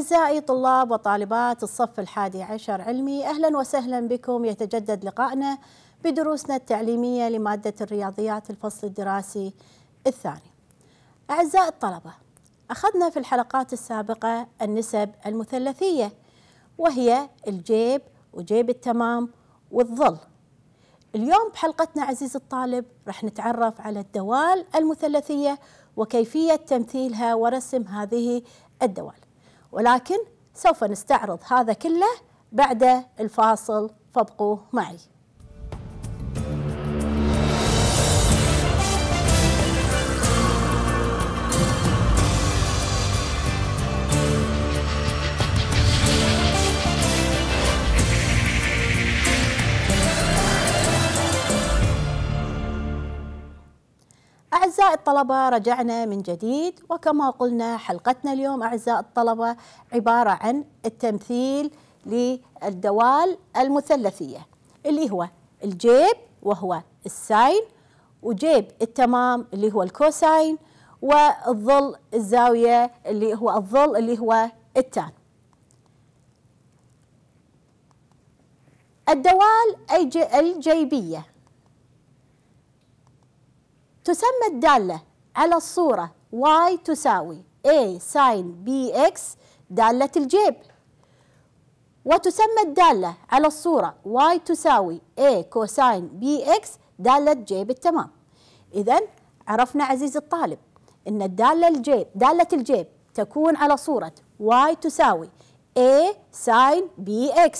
أعزائي طلاب وطالبات الصف الحادي عشر علمي أهلا وسهلا بكم يتجدد لقائنا بدروسنا التعليمية لمادة الرياضيات الفصل الدراسي الثاني أعزائي الطلبة أخذنا في الحلقات السابقة النسب المثلثية وهي الجيب وجيب التمام والظل اليوم بحلقتنا عزيز الطالب رح نتعرف على الدوال المثلثية وكيفية تمثيلها ورسم هذه الدوال ولكن سوف نستعرض هذا كله بعد الفاصل فابقوا معي أعزائي الطلبة رجعنا من جديد وكما قلنا حلقتنا اليوم أعزائي الطلبة عبارة عن التمثيل للدوال المثلثية اللي هو الجيب وهو الساين وجيب التمام اللي هو الكوساين والظل الزاوية اللي هو الظل اللي هو التان الدوال الجيبية تسمى الدالة على الصورة y تساوي a ساين bx دالة الجيب وتسمى الدالة على الصورة y تساوي a كوساين bx دالة جيب التمام إذا عرفنا عزيزي الطالب أن الدالة الجيب دالة الجيب تكون على صورة y تساوي a ساين bx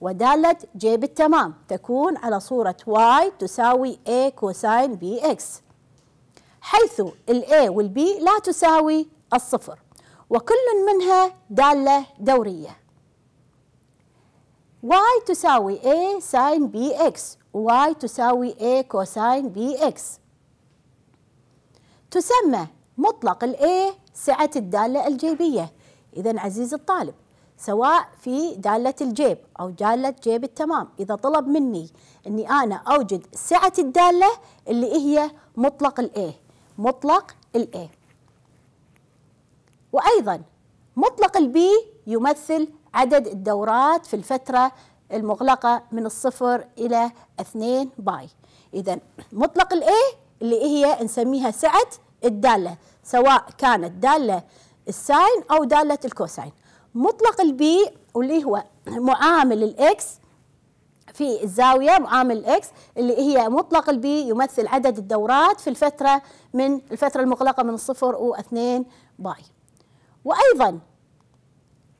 ودالة جيب التمام تكون على صورة y تساوي a كوساين bx حيث الـ A والـ B لا تساوي الصفر وكل منها دالة دورية y تساوي a ساين bx y تساوي a كوساين bx تسمى مطلق الـ a سعة الدالة الجيبية إذا عزيزي الطالب سواء في دالة الجيب أو دالة جيب التمام إذا طلب مني أني أنا أوجد سعة الدالة اللي هي مطلق الـ a مطلق A وأيضا مطلق B يمثل عدد الدورات في الفترة المغلقة من الصفر إلى 2 باي إذا مطلق A اللي هي نسميها سعة الدالة سواء كانت دالة الساين أو دالة الكوساين مطلق البي واللي هو معامل الإكس في الزاوية معامل اكس اللي هي مطلق البي يمثل عدد الدورات في الفترة من الفترة المغلقة من الصفر و2 باي وأيضا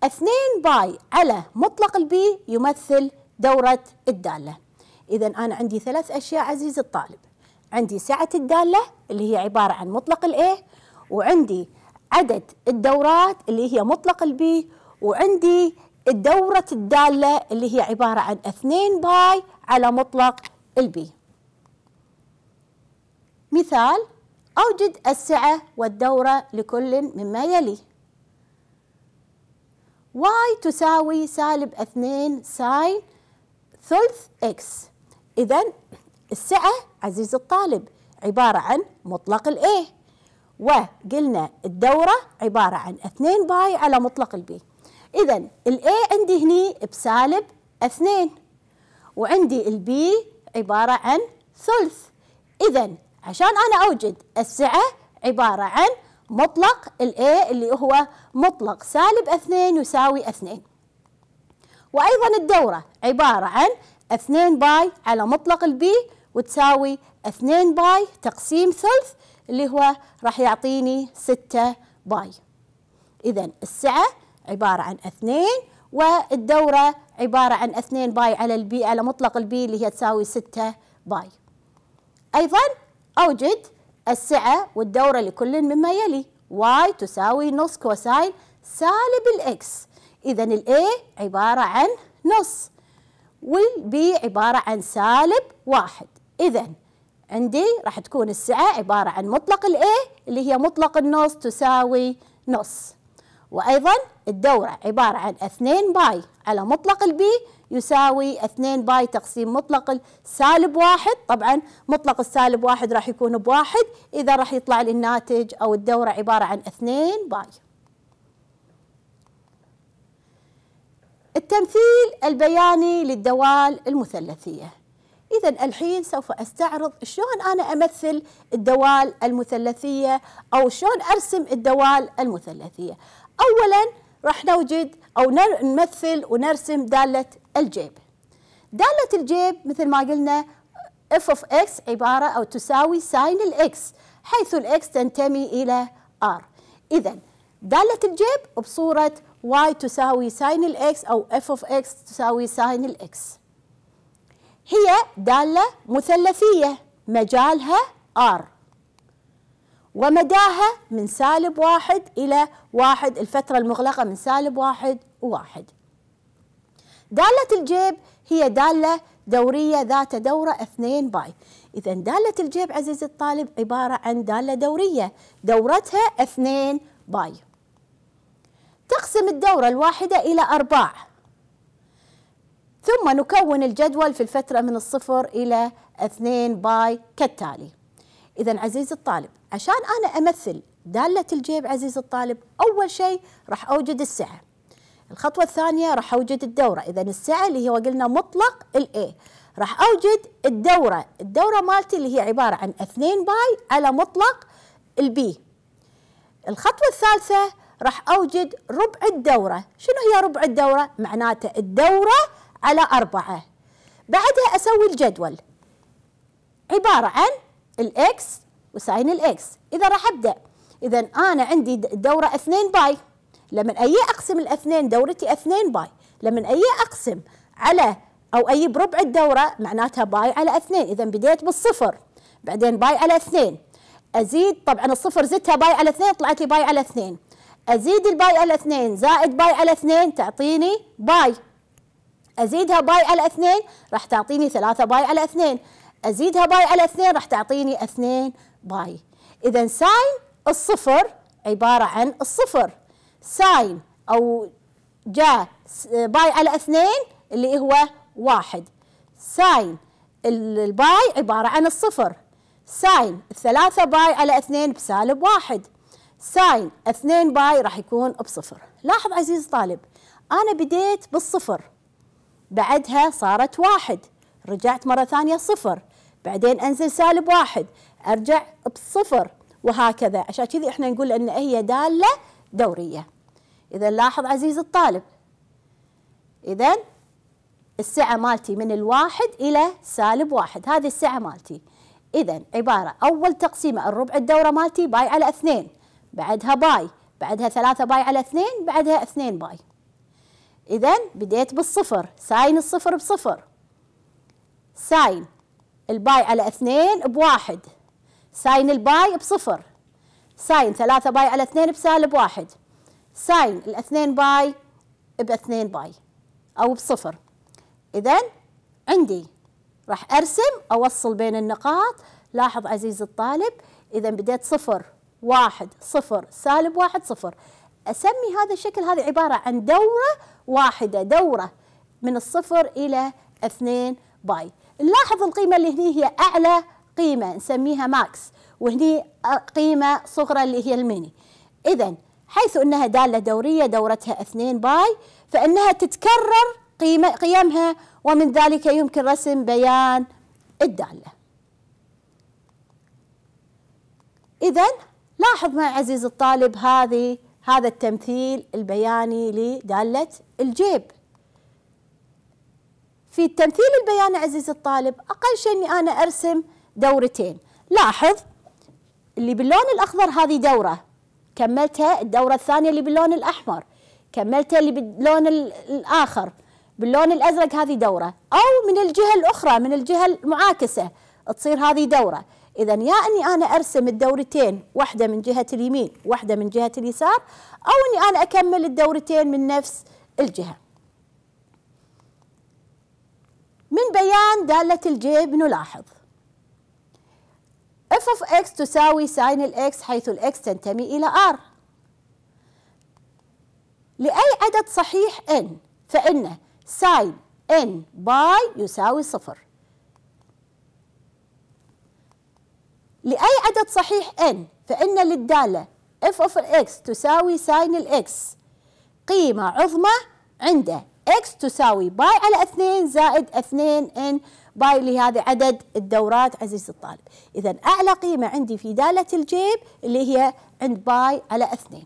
2 باي على مطلق البي يمثل دورة الدالة إذا أنا عندي ثلاث أشياء عزيزي الطالب عندي سعة الدالة اللي هي عبارة عن مطلق الـ A وعندي عدد الدورات اللي هي مطلق البي وعندي الدورة الدالة اللي هي عبارة عن 2 باي على مطلق البي مثال أوجد السعة والدورة لكل مما يلي واي تساوي سالب 2 ساين ثلث اكس إذا السعة عزيز الطالب عبارة عن مطلق A وقلنا الدورة عبارة عن 2 باي على مطلق البي إذا الاي عندي هني بسالب اثنين وعندي البي عبارة عن ثلث إذا عشان أنا أوجد السعة عبارة عن مطلق الاي اللي هو مطلق سالب اثنين يساوي اثنين وأيضا الدورة عبارة عن اثنين باي على مطلق البي وتساوي اثنين باي تقسيم ثلث اللي هو راح يعطيني ستة باي إذا السعة عبارة عن اثنين والدورة عبارة عن اثنين باي على البي على مطلق البي اللي هي تساوي ستة باي أيضا أوجد السعة والدورة لكل مما يلي واي تساوي نص كوساين سالب الإكس إذا الإي عبارة عن نص والبي عبارة عن سالب واحد إذا عندي راح تكون السعة عبارة عن مطلق الاي اللي هي مطلق النص تساوي نص وأيضا الدورة عبارة عن 2 باي على مطلق البي يساوي 2 باي تقسيم مطلق السالب واحد طبعا مطلق السالب واحد راح يكون بواحد إذا راح يطلع لي الناتج أو الدورة عبارة عن 2 باي التمثيل البياني للدوال المثلثية إذا الحين سوف أستعرض شلون أنا أمثل الدوال المثلثية أو شلون أرسم الدوال المثلثية أولا راح نوجد أو نمثل ونرسم دالة الجيب دالة الجيب مثل ما قلنا f of x عبارة أو تساوي ساين الإكس حيث الإكس تنتمي إلى r إذا دالة الجيب بصورة y تساوي ساين الإكس أو f of x تساوي ساين الإكس هي دالة مثلثية مجالها r ومداها من سالب واحد إلى واحد الفترة المغلقة من سالب واحد وواحد دالة الجيب هي دالة دورية ذات دورة اثنين باي إذا دالة الجيب عزيزي الطالب عبارة عن دالة دورية دورتها اثنين باي تقسم الدورة الواحدة إلى أرباع ثم نكون الجدول في الفترة من الصفر إلى اثنين باي كالتالي إذا عزيز الطالب عشان أنا أمثل دالة الجيب عزيز الطالب أول شيء راح أوجد السعة الخطوة الثانية راح أوجد الدورة إذا السعة اللي هو قلنا مطلق A، راح أوجد الدورة الدورة مالتي اللي هي عبارة عن 2 باي على مطلق البي الخطوة الثالثة راح أوجد ربع الدورة شنو هي ربع الدورة؟ معناته الدورة على أربعة بعدها أسوي الجدول عبارة عن الاكس وساين الاكس اذا راح ابدا اذا انا عندي دوره 2 باي لما اي اقسم الاثنين دورتي 2 باي لما اي اقسم على او اي بربع الدوره معناتها باي على اثنين اذا بديت بالصفر بعدين باي على اثنين ازيد طبعا الصفر زدتها باي على اثنين طلعت لي باي على اثنين ازيد الباي على اثنين زائد باي على اثنين تعطيني باي ازيدها باي على اثنين راح تعطيني ثلاثة باي على اثنين ازيدها باي على اثنين راح تعطيني اثنين باي اذا ساين الصفر عباره عن الصفر ساين او جا باي على اثنين اللي هو واحد ساين الباي عباره عن الصفر ساين الثلاثة باي على اثنين بسالب واحد ساين اثنين باي راح يكون بصفر لاحظ عزيزي طالب أنا بديت بالصفر بعدها صارت واحد رجعت مرة ثانية صفر بعدين أنزل سالب واحد أرجع بصفر وهكذا عشان كذي إحنا نقول أن هي دالة دورية إذا لاحظ عزيز الطالب إذا السعة مالتي من الواحد إلى سالب واحد هذه السعة مالتي إذا عبارة أول تقسيمة الربع الدورة مالتي باي على اثنين بعدها باي بعدها ثلاثة باي على اثنين بعدها اثنين باي إذا بديت بالصفر ساين الصفر بصفر ساين الباي على اثنين بواحد ساين الباي بصفر ساين ثلاثة باي على اثنين بسالب واحد ساين الاثنين باي باثنين باي أو بصفر إذا عندي راح أرسم أوصل بين النقاط لاحظ عزيزي الطالب إذا بديت صفر واحد صفر سالب واحد صفر أسمي هذا الشكل هذه عبارة عن دورة واحدة دورة من الصفر إلى اثنين باي نلاحظ القيمة اللي هني هي أعلى قيمة نسميها ماكس وهني قيمة صغرى اللي هي الميني إذا حيث أنها دالة دورية دورتها 2 باي فإنها تتكرر قيمة قيمها ومن ذلك يمكن رسم بيان الدالة إذا لاحظ معي عزيزي الطالب هذه هذا التمثيل البياني لدالة الجيب في التمثيل البياني عزيزي الطالب أقل شيء أني أنا أرسم دورتين لاحظ اللي باللون الأخضر هذه دورة كملتها الدورة الثانية اللي باللون الأحمر كملتها اللي باللون الآخر باللون الأزرق هذه دورة أو من الجهة الأخرى من الجهة المعاكسة تصير هذه دورة إذا يا أني أنا أرسم الدورتين واحدة من جهة اليمين واحدة من جهة اليسار أو أني أنا أكمل الدورتين من نفس الجهة من بيان دالة الجيب نلاحظ f of x تساوي ساين x حيث x تنتمي إلى R لأي عدد صحيح n فإن ساين n باي يساوي صفر لأي عدد صحيح n فإن للدالة f of x تساوي ساين x قيمة عظمى عند اكس تساوي باي على 2 زائد 2 ان باي اللي هذا عدد الدورات عزيزي الطالب اذا اعلى قيمه عندي في داله الجيب اللي هي عند باي على 2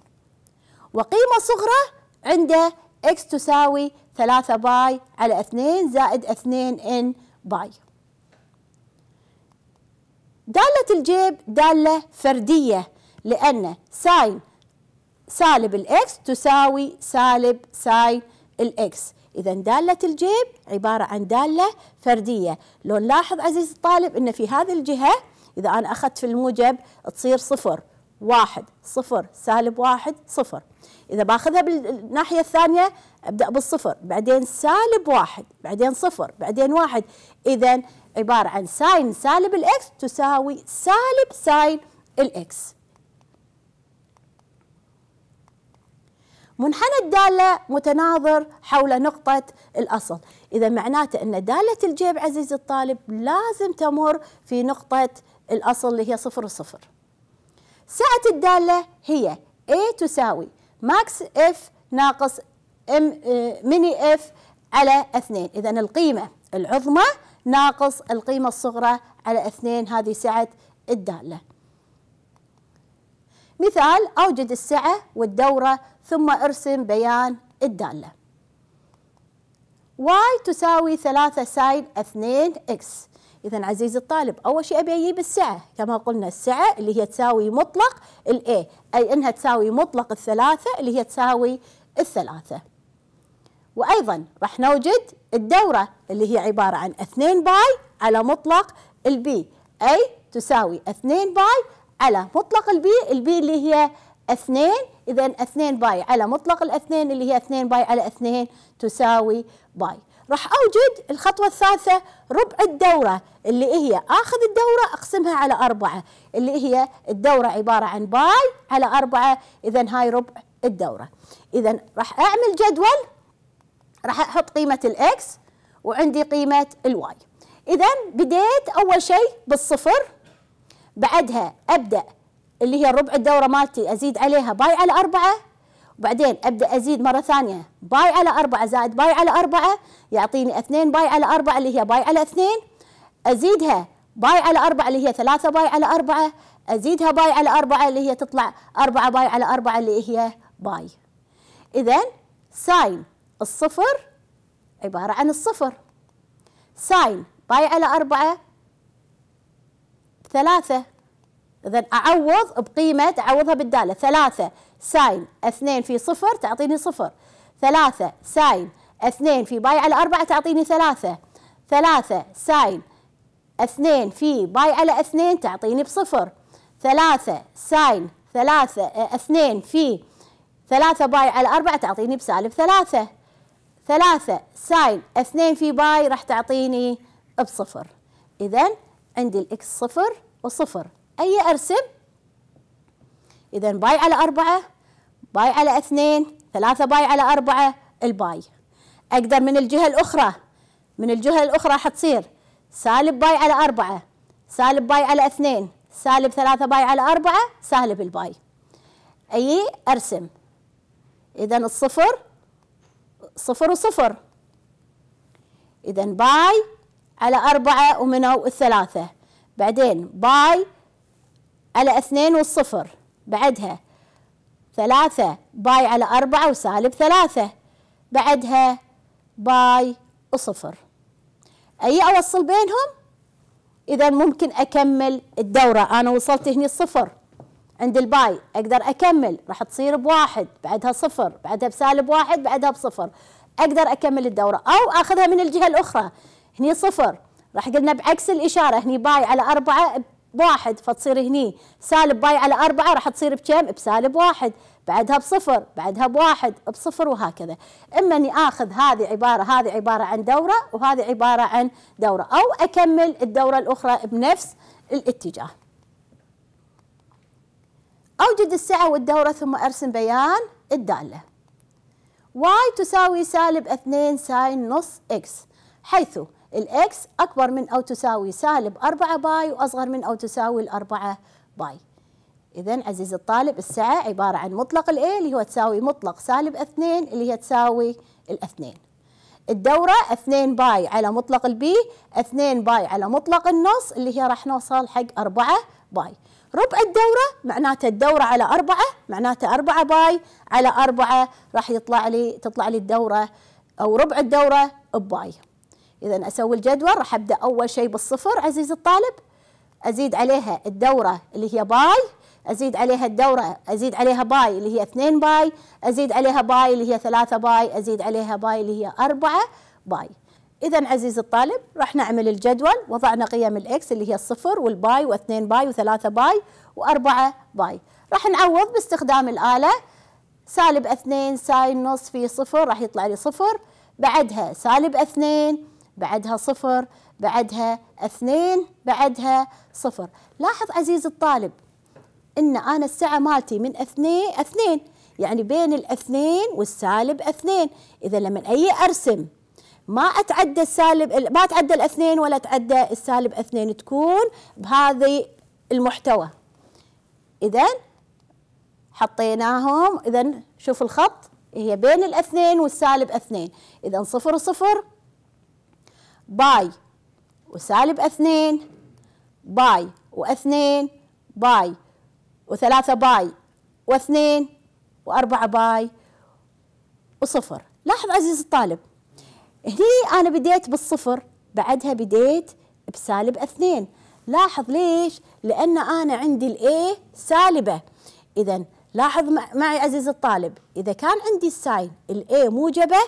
وقيمه صغرى عنده اكس تساوي 3 باي على 2 زائد 2 ان باي دالة الجيب دالة فردية لأن ساين سالب الإكس تساوي سالب ساين الإكس إذا دالة الجيب عبارة عن دالة فردية لو نلاحظ عزيز الطالب أن في هذه الجهة إذا أنا أخذت في الموجب تصير صفر واحد صفر سالب واحد صفر إذا باخذها بالناحية الثانية أبدأ بالصفر بعدين سالب واحد بعدين صفر بعدين واحد إذا عبارة عن ساين سالب الإكس تساوي سالب ساين الإكس منحنى الدالة متناظر حول نقطة الأصل إذا معناته أن دالة الجيب عزيز الطالب لازم تمر في نقطة الأصل اللي هي صفر صفر سعة الدالة هي A تساوي ماكس F ناقص M آه، ميني F على 2 إذا القيمة العظمى ناقص القيمة الصغرى على 2 هذه سعة الدالة مثال أوجد السعة والدورة ثم ارسم بيان الدالة y تساوي 3 ساين 2 x إذا عزيزي الطالب أول شيء أبي أجيب السعة كما قلنا السعة اللي هي تساوي مطلق الـ A أي أنها تساوي مطلق الثلاثة اللي هي تساوي الثلاثة وأيضا راح نوجد الدورة اللي هي عبارة عن 2 باي على مطلق الـ B أي تساوي 2 باي على مطلق البي البي اللي هي اثنين إذا اثنين باي على مطلق الاثنين اللي هي اثنين باي على اثنين تساوي باي راح أوجد الخطوة الثالثة ربع الدورة اللي هي آخذ الدورة أقسمها على أربعة اللي هي الدورة عبارة عن باي على أربعة إذا هاي ربع الدورة إذا راح أعمل جدول راح أحط قيمة الإكس وعندي قيمة الواي إذا بديت أول شيء بالصفر بعدها ابدا اللي هي ربع الدوره مالتي ازيد عليها باي على أربعة وبعدين ابدا ازيد مره ثانيه باي على أربعة زائد باي على أربعة يعطيني اثنين باي على أربعة اللي هي باي على اثنين ازيدها باي على أربعة اللي هي ثلاثة باي على أربعة ازيدها باي على أربعة اللي هي تطلع أربعة باي على أربعة اللي هي باي اذا ساين الصفر عباره عن الصفر ساين باي على أربعة ثلاثة إذا أعوض بقيمة أعوضها بالدالة ثلاثة ساين اثنين في صفر تعطيني صفر ثلاثة ساين اثنين في باي على أربعة تعطيني ثلاثة ثلاثة ساين اثنين في باي على اثنين تعطيني بصفر ثلاثة ساين ثلاثة اثنين في ثلاثة باي على أربعة تعطيني بسالب ثلاثة ثلاثة ساين اثنين في باي راح تعطيني بصفر إذا عندي الإكس صفر وصفر أي أرسم إذا باي على أربعة باي على اثنين ثلاثة باي على أربعة الباي أقدر من الجهة الأخرى من الجهة الأخرى حتصير سالب باي على أربعة سالب باي على اثنين سالب ثلاثة باي على أربعة سالب الباي أي أرسم إذا الصفر صفر وصفر إذا باي على أربعة ومنو الثلاثة بعدين باي على اثنين والصفر بعدها ثلاثة باي على أربعة وسالب ثلاثة بعدها باي وصفر أي أوصل بينهم إذا ممكن أكمل الدورة أنا وصلت هني الصفر عند الباي أقدر أكمل راح تصير بواحد بعدها صفر بعدها بسالب واحد بعدها بصفر أقدر أكمل الدورة أو أخذها من الجهة الأخرى هني صفر راح قلنا بعكس الإشارة هني باي على أربعة بواحد فتصير هني سالب باي على أربعة راح تصير بكم بسالب واحد بعدها بصفر بعدها بواحد بصفر وهكذا إما أني آخذ هذه عبارة هذه عبارة عن دورة وهذه عبارة عن دورة أو أكمل الدورة الأخرى بنفس الاتجاه أوجد السعة والدورة ثم أرسم بيان الدالة واي تساوي سالب 2 ساين نص إكس حيث الإكس أكبر من أو تساوي سالب 4 باي وأصغر من أو تساوي 4 باي إذا عزيزي الطالب السعة عبارة عن مطلق الاي اللي هو تساوي مطلق سالب 2 اللي هي تساوي الاثنين الدورة 2 باي على مطلق البي 2 باي على مطلق النص اللي هي راح نوصل حق 4 باي ربع الدورة معناته الدورة على 4 معناته 4 باي على 4 راح يطلع لي تطلع لي الدورة أو ربع الدورة بباي إذا أسوي الجدول راح أبدأ أول شيء بالصفر عزيزي الطالب أزيد عليها الدورة اللي هي باي أزيد عليها الدورة أزيد عليها باي اللي هي 2 باي أزيد عليها باي اللي هي 3 باي أزيد عليها باي اللي هي 4 باي إذا عزيزي الطالب راح نعمل الجدول وضعنا قيم الإكس اللي هي الصفر والباي واثنين باي وثلاثة باي وأربعة باي راح نعوض باستخدام الآلة سالب اثنين ساين نص في صفر راح يطلع لي صفر بعدها سالب اثنين بعدها صفر بعدها اثنين بعدها صفر لاحظ عزيز الطالب ان انا السعة مالتي من اثنين اثنين يعني بين الاثنين والسالب اثنين اذا لما اجي ارسم ما اتعدى السالب ما اتعدى الاثنين ولا اتعدى السالب اثنين تكون بهذه المحتوى اذا حطيناهم اذا شوف الخط هي بين الاثنين والسالب اثنين اذا صفر صفر باي وسالب اثنين باي واثنين باي وثلاثة باي واثنين وأربعة باي وصفر لاحظ عزيز الطالب هني أنا بديت بالصفر بعدها بديت بسالب اثنين لاحظ ليش لأن أنا عندي A سالبة إذا لاحظ معي عزيز الطالب إذا كان عندي الساين A موجبة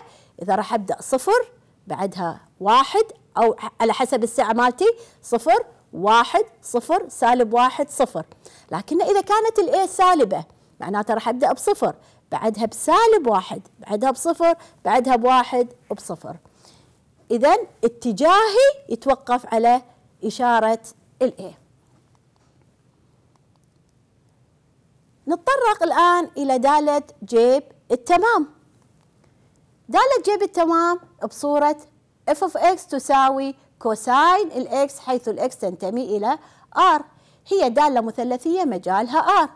إذا راح أبدأ صفر بعدها واحد أو على حسب الساعة مالتي صفر واحد صفر سالب واحد صفر لكن إذا كانت الاي سالبة معناتها راح أبدأ بصفر بعدها بسالب واحد بعدها بصفر بعدها بواحد وبصفر إذا اتجاهي يتوقف على إشارة الاي نتطرق الآن إلى دالة جيب التمام دالة جيب التمام بصورة اف اوف اكس تساوي كوساين الاكس حيث الاكس تنتمي الى r هي داله مثلثيه مجالها r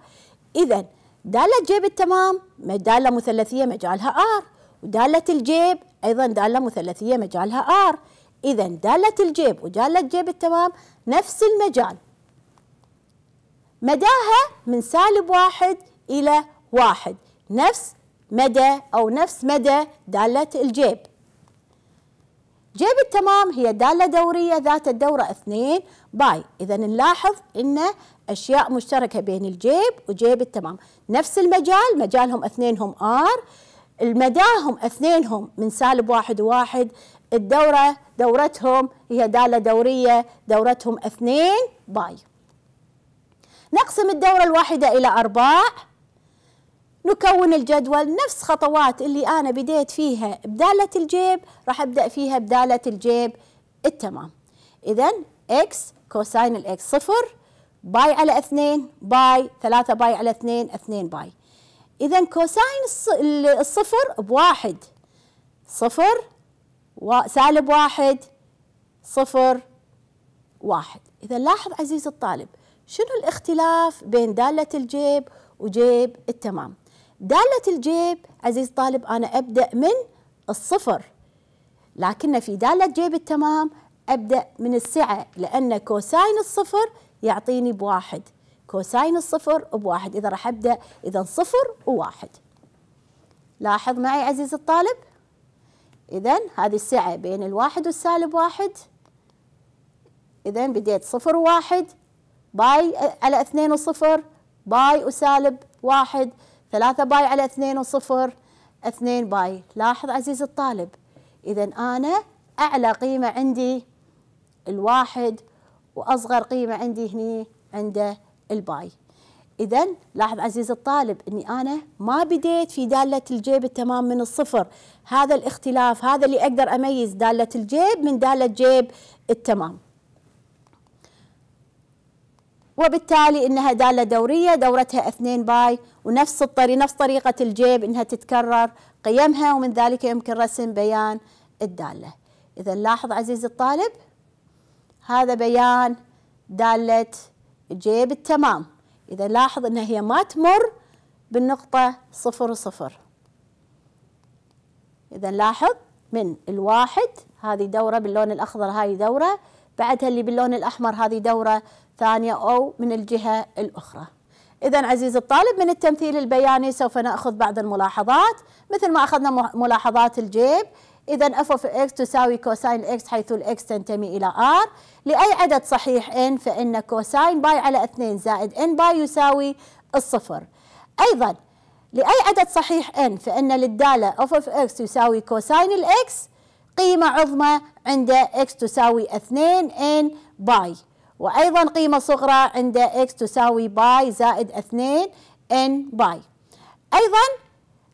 اذا داله جيب التمام داله مثلثيه مجالها r وداله الجيب ايضا داله مثلثيه مجالها r اذا داله الجيب وداله جيب التمام نفس المجال مداها من سالب واحد الى واحد نفس مدى او نفس مدى داله الجيب جيب التمام هي دالة دورية ذات الدورة اثنين باي إذا نلاحظ أن أشياء مشتركة بين الجيب وجيب التمام نفس المجال مجالهم اثنينهم آر المداهم اثنينهم من سالب واحد وواحد الدورة دورتهم هي دالة دورية دورتهم اثنين باي نقسم الدورة الواحدة إلى أرباع نكون الجدول نفس خطوات اللي أنا بديت فيها بدالة الجيب راح أبدأ فيها بدالة الجيب التمام إذا X كوساين الإكس صفر باي على اثنين باي ثلاثة باي على اثنين اثنين باي إذا كوساين الصفر بواحد صفر سالب واحد صفر واحد إذا لاحظ عزيز الطالب شنو الاختلاف بين دالة الجيب وجيب التمام دالة الجيب عزيز طالب أنا أبدأ من الصفر لكن في دالة جيب التمام أبدأ من السعة لأن كوساين الصفر يعطيني بواحد كوساين الصفر بواحد إذا راح أبدأ إذا صفر وواحد لاحظ معي عزيز الطالب إذا هذه السعة بين الواحد والسالب واحد إذا بديت صفر وواحد باي على اثنين وصفر باي وسالب واحد ثلاثة باي على اثنين وصفر اثنين باي لاحظ عزيز الطالب إذا أنا أعلى قيمة عندي الواحد وأصغر قيمة عندي هني عنده الباي إذا لاحظ عزيز الطالب أني أنا ما بديت في دالة الجيب التمام من الصفر هذا الاختلاف هذا اللي أقدر أميز دالة الجيب من دالة جيب التمام وبالتالي انها داله دوريه دورتها اثنين باي ونفس الطريقه نفس طريقه الجيب انها تتكرر قيمها ومن ذلك يمكن رسم بيان الداله اذا لاحظ عزيزي الطالب هذا بيان داله جيب التمام اذا لاحظ انها هي ما تمر بالنقطه صفر صفر اذا لاحظ من الواحد هذه دوره باللون الاخضر هاي دوره بعدها اللي باللون الاحمر هذه دوره ثانية أو من الجهة الأخرى إذا عزيز الطالب من التمثيل البياني سوف نأخذ بعض الملاحظات مثل ما أخذنا ملاحظات الجيب إذا اف اوف اكس تساوي كوساين اكس حيث الاكس تنتمي إلى ار لأي عدد صحيح ان فإن كوساين باي على 2 زائد ان باي يساوي الصفر أيضا لأي عدد صحيح ان فإن للدالة اف اوف اكس يساوي كوساين الاكس قيمة عظمى عند اكس تساوي 2 ان باي وأيضا قيمة صغرى عند x تساوي باي زائد 2 n باي أيضا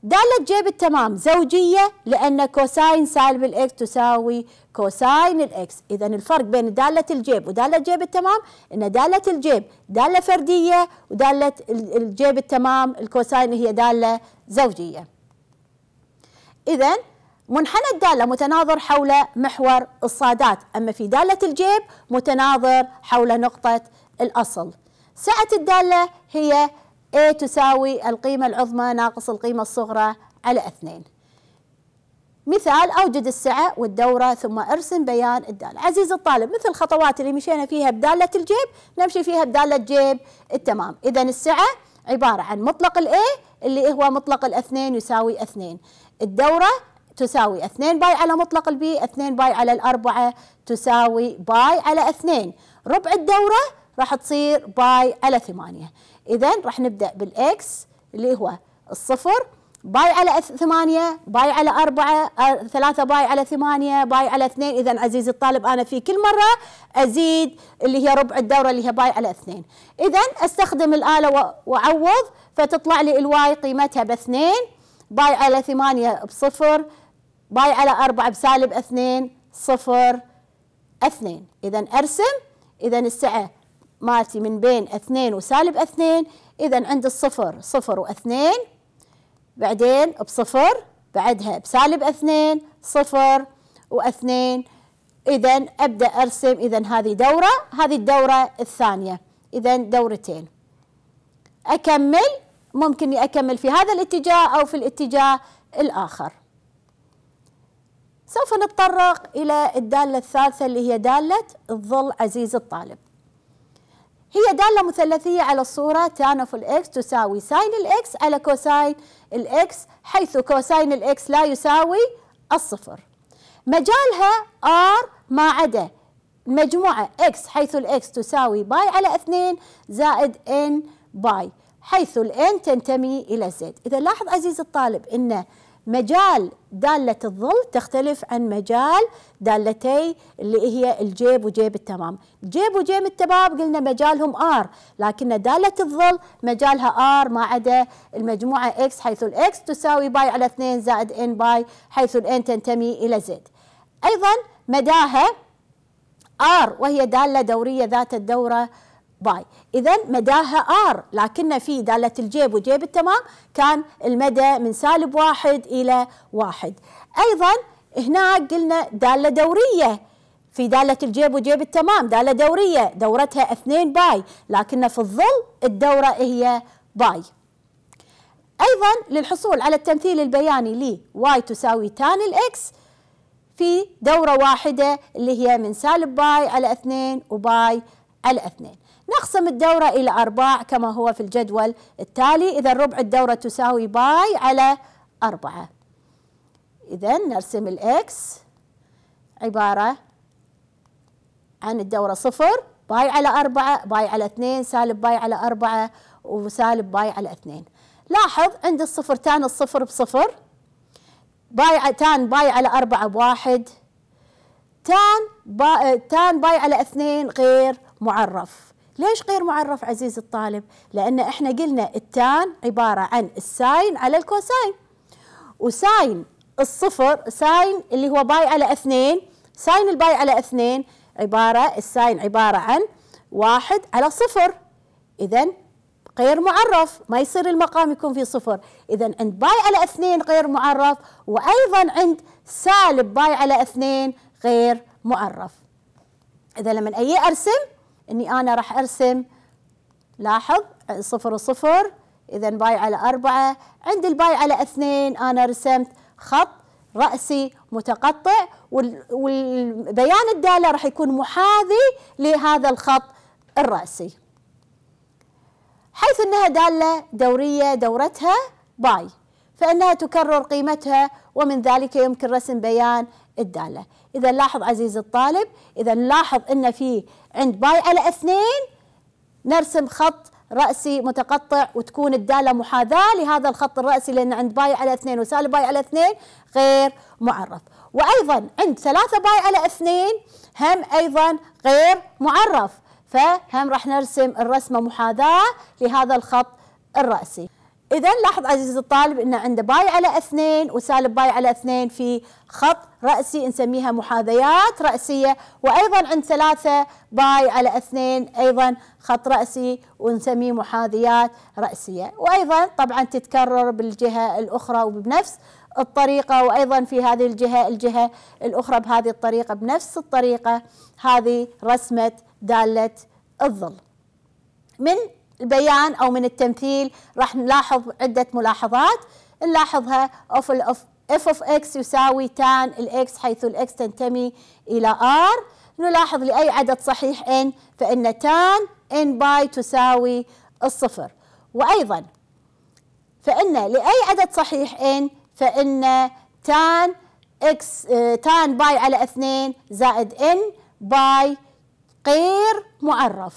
دالة جيب التمام زوجية لأن كوساين سالب x تساوي كوساين x إذا الفرق بين دالة الجيب ودالة جيب التمام أن دالة الجيب دالة فردية ودالة الجيب التمام الكوساين هي دالة زوجية إذا منحنى الدالة متناظر حول محور الصادات أما في دالة الجيب متناظر حول نقطة الأصل سعة الدالة هي A تساوي القيمة العظمى ناقص القيمة الصغرى على اثنين مثال أوجد السعة والدورة ثم ارسم بيان الدالة عزيز الطالب مثل الخطوات اللي مشينا فيها بدالة الجيب نمشي فيها بدالة جيب التمام إذا السعة عبارة عن مطلق الA اللي هو مطلق الاثنين يساوي اثنين الدورة تساوي 2 باي على مطلق البي 2 باي على الأربعة تساوي باي على 2 ربع الدورة راح تصير باي على 8 إذا راح نبدأ بالإكس اللي هو الصفر باي على 8 باي على 4 3 باي على 8 باي على 2 اذا عزيزي الطالب انا في كل مره ازيد اللي هي ربع الدوره اللي هي باي على 2 اذا استخدم الاله واعوض فتطلع لي الواي قيمتها ب 2 باي على 8 بصفر باي على 4 بسالب 2 صفر 2 إذا أرسم إذا السعة مالتي من بين 2 وسالب 2 إذا عند الصفر صفر واثنين بعدين بصفر بعدها بسالب 2 صفر واثنين إذا أبدأ أرسم إذا هذه دورة هذه الدورة الثانية إذا دورتين أكمل ممكن أكمل في هذا الاتجاه أو في الاتجاه الآخر سوف نتطرق إلى الدالة الثالثة اللي هي دالة الظل عزيز الطالب هي دالة مثلثية على الصورة تان اوف الاكس تساوي ساين الاكس على كوساين الاكس حيث كوساين الاكس لا يساوي الصفر مجالها ار ما عدا مجموعة اكس حيث الاكس تساوي باي على اثنين زائد ان باي حيث n تنتمي الى z إذا لاحظ عزيز الطالب أن مجال دالة الظل تختلف عن مجال دالتي اللي هي الجيب وجيب التمام جيب وجيب التمام قلنا مجالهم آر لكن دالة الظل مجالها آر ما عدا المجموعة إكس حيث الإكس تساوي باي على 2 زائد إن باي حيث الإن تنتمي إلى زد أيضا مداها آر وهي دالة دورية ذات الدورة باي إذا مداها آر لكن في دالة الجيب وجيب التمام كان المدى من سالب واحد إلى واحد أيضا هنا قلنا دالة دورية في دالة الجيب وجيب التمام دالة دورية دورتها اثنين باي لكن في الظل الدورة هي باي أيضا للحصول على التمثيل البياني لي واي تساوي تان الإكس في دورة واحدة اللي هي من سالب باي على اثنين وباي على اثنين نقسم الدورة إلى أرباع كما هو في الجدول التالي إذا ربع الدورة تساوي باي على أربعة إذا نرسم الإكس عبارة عن الدورة صفر باي على أربعة باي على اثنين سالب باي على أربعة وسالب باي على اثنين لاحظ عند الصفر تان الصفر بصفر باي تان باي على أربعة بواحد تان باي, تان باي على اثنين غير معرف ليش غير معرف عزيز الطالب؟ لأن إحنا قلنا التان عبارة عن الساين على الكوساين وساين الصفر ساين اللي هو باي على اثنين ساين الباي على اثنين عبارة الساين عبارة عن واحد على صفر إذا غير معرف ما يصير المقام يكون فيه صفر إذا عند باي على اثنين غير معرف وأيضا عند سالب باي على اثنين غير معرف إذا لما أي أرسم اني انا راح ارسم لاحظ صفر صفر اذا باي على اربعة عند الباي على اثنين انا رسمت خط رأسي متقطع والبيان الدالة راح يكون محاذي لهذا الخط الرأسي حيث أنها دالة دورية دورتها باي فإنها تكرر قيمتها ومن ذلك يمكن رسم بيان الدالة إذا لاحظ عزيزي الطالب إذا لاحظ أن في عند باي على اثنين نرسم خط رأسي متقطع وتكون الدالة محاذاة لهذا الخط الرأسي لأن عند باي على اثنين وسالب باي على اثنين غير معرف وأيضا عند ثلاثة باي على اثنين هم أيضا غير معرف فهم راح نرسم الرسمة محاذاة لهذا الخط الرأسي اذا لاحظ عزيزي الطالب ان عنده باي على اثنين وسالب باي على اثنين في خط راسي نسميها محاذيات راسيه وايضا عند ثلاثه باي على اثنين ايضا خط راسي ونسميه محاذيات راسيه وايضا طبعا تتكرر بالجهه الاخرى وبنفس الطريقة وأيضا في هذه الجهة الجهة الأخرى بهذه الطريقة بنفس الطريقة هذه رسمة دالة الظل من البيان او من التمثيل راح نلاحظ عده ملاحظات نلاحظها اوف الاوف اف اوف اكس يساوي تان الاكس حيث الاكس تنتمي الى ار نلاحظ لاي عدد صحيح ان فان تان ان باي تساوي الصفر وايضا فان لاي عدد صحيح ان فان تان اكس تان باي على 2 زائد ان باي غير معرف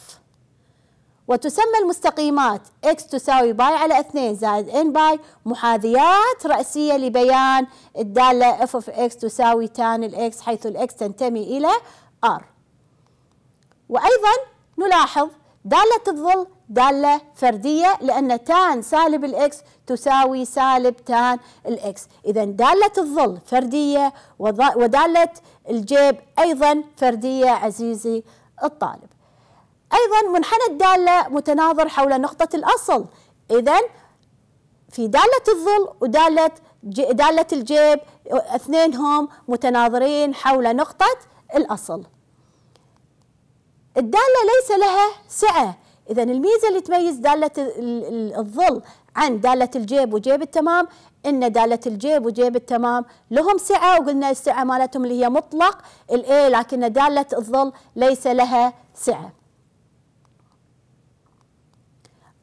وتسمى المستقيمات x تساوي باي على 2 زائد n باي محاذيات رأسية لبيان الدالة f of x تساوي تان ال x حيث ال x تنتمي إلى r وأيضا نلاحظ دالة الظل دالة فردية لأن تان سالب الإكس تساوي سالب تان الإكس إذا دالة الظل فردية ودالة الجيب أيضا فردية عزيزي الطالب أيضا منحنى الدالة متناظر حول نقطة الأصل إذا في دالة الظل ودالة دالة الجيب اثنينهم متناظرين حول نقطة الأصل الدالة ليس لها سعة إذا الميزة اللي تميز دالة الظل عن دالة الجيب وجيب التمام ان دالة الجيب وجيب التمام لهم سعة وقلنا السعة مالتهم اللي هي مطلق الـ A إيه، لكن دالة الظل ليس لها سعة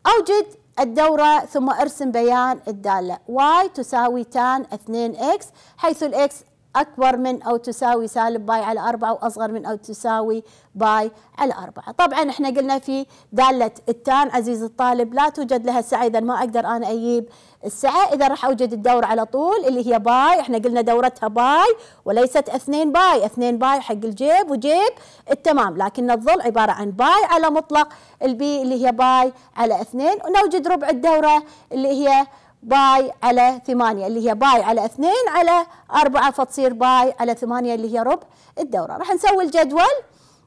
أوجد الدورة ثم ارسم بيان الدالة y تساوي tan 2x حيث الـ x أكبر من أو تساوي سالب باي على أربعة وأصغر من أو تساوي باي على أربعة طبعا إحنا قلنا في دالة التان عزيز الطالب لا توجد لها سعة إذا ما أقدر أنا أجيب السعة إذا راح أوجد الدورة على طول اللي هي باي إحنا قلنا دورتها باي وليست اثنين باي اثنين باي حق الجيب وجيب التمام لكن الظل عبارة عن باي على مطلق البي اللي هي باي على اثنين ونوجد ربع الدورة اللي هي باي على 8 اللي هي باي على 2 على 4 فتصير باي على 8 اللي هي ربع الدورة راح نسوي الجدول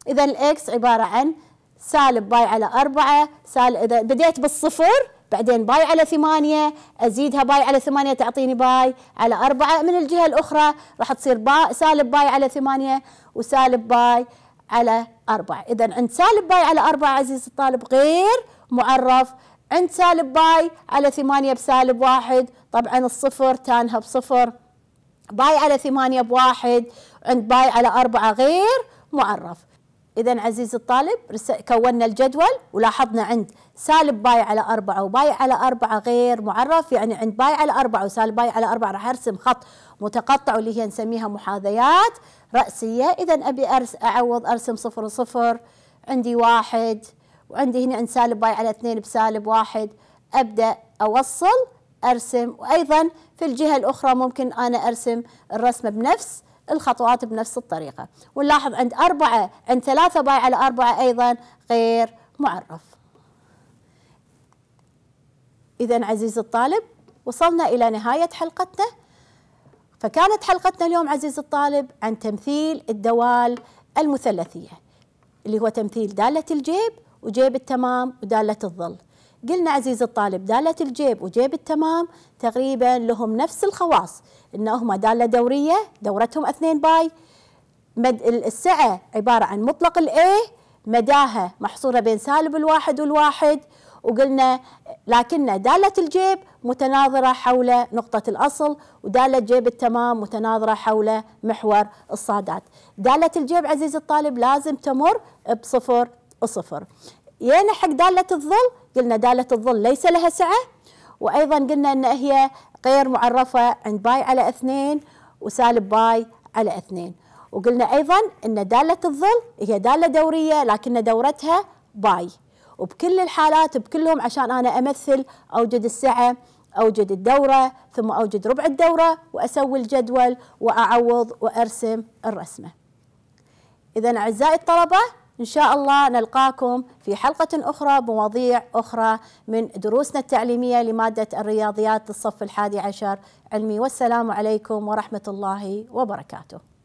إذا الإكس عبارة عن سالب باي على 4 سالب إذا بديت بالصفر بعدين باي على ثمانية أزيدها باي على ثمانية تعطيني باي على أربعة من الجهة الأخرى راح تصير با سالب باي على ثمانية وسالب باي على أربعة إذا عند سالب باي على أربعة عزيزي الطالب غير معرف عند سالب باي على ثمانية بسالب واحد طبعا الصفر تانها بصفر باي على ثمانية بواحد عند باي على أربعة غير معرف إذا عزيزي الطالب كونا الجدول ولاحظنا عند سالب باي على أربعة وباي على أربعة غير معرف يعني عند باي على أربعة وسالب باي على أربعة راح أرسم خط متقطع واللي هي نسميها محاذيات رأسية إذا أبي أرس أعوض أرسم صفر وصفر عندي واحد وعندي هنا عند سالب باي على اثنين بسالب واحد ابدا اوصل ارسم وايضا في الجهه الاخرى ممكن انا ارسم الرسمه بنفس الخطوات بنفس الطريقه ونلاحظ عند اربعه عند ثلاثه باي على اربعه ايضا غير معرف اذا عزيزي الطالب وصلنا الى نهايه حلقتنا فكانت حلقتنا اليوم عزيزي الطالب عن تمثيل الدوال المثلثيه اللي هو تمثيل داله الجيب وجيب التمام ودالة الظل قلنا عزيز الطالب دالة الجيب وجيب التمام تقريبا لهم نفس الخواص إنهما دالة دورية دورتهم اثنين باي مد السعة عبارة عن مطلق الاي مداها محصورة بين سالب الواحد والواحد وقلنا لكن دالة الجيب متناظرة حول نقطة الأصل ودالة جيب التمام متناظرة حول محور الصادات دالة الجيب عزيز الطالب لازم تمر بصفر صفر يعني حق دالة الظل قلنا دالة الظل ليس لها سعة وأيضا قلنا أن هي غير معرفة عند باي على اثنين وسالب باي على اثنين وقلنا أيضا أن دالة الظل هي دالة دورية لكن دورتها باي وبكل الحالات بكلهم عشان أنا أمثل أوجد السعة أوجد الدورة ثم أوجد ربع الدورة وأسوي الجدول وأعوض وأرسم الرسمة إذا أعزائي الطلبة إن شاء الله نلقاكم في حلقة أخرى بمواضيع أخرى من دروسنا التعليمية لمادة الرياضيات للصف الحادي عشر علمي والسلام عليكم ورحمة الله وبركاته